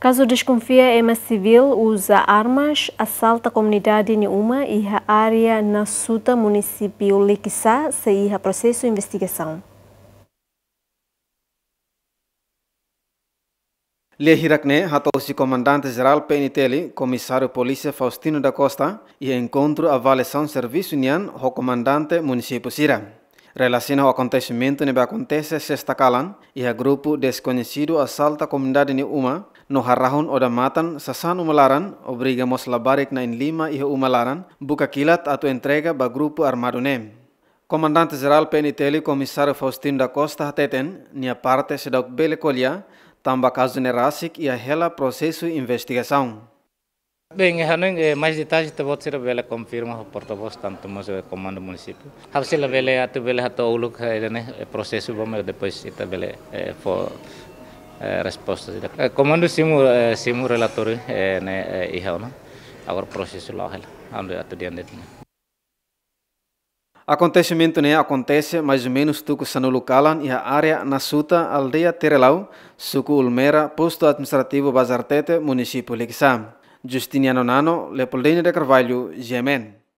Caso desconfia, é uma civil, usa armas, assalta a comunidade nenhuma e a área na suta município Lequissá, se a processo de investigação. Lehirakne Hatoshi Comandante Geral PNTL, Comissário Polícia Faustino da Costa e encontro avaliação serviço unian o Comandante Município Sira. Relaciona o acontecimento que acontece sexta calan e a grupo desconhecido assalta a comunidade de Uma no harrahun oda matan sasan umalaran obrigamos labarik na in Lima e umalaran buka kilat atau entrega ba grupo armado nem. Comandante Geral PNTL Comissário Faustino da Costa Teten, nia parte se dá bele colher, tamba caso nerasic e a rela processo investigação. Bem, Hanung, mais detalhes te vou tirar bela confirma o porta-voz tanto mas o comando município. Havsila bela atu bela hatu uluk né processo vamos depois ita bela e for Eh, resposta eh, Comando simu eh, simu relatori ne ihauna agora processo lá ando Acontecimento né acontece mais ou menos sanu sanulucalan e a área na suta aldeia Terelau, suku Ulmera, posto administrativo Bazartete, município Lixam. Justiniano Nano, leopoldino de Carvalho, Gemen.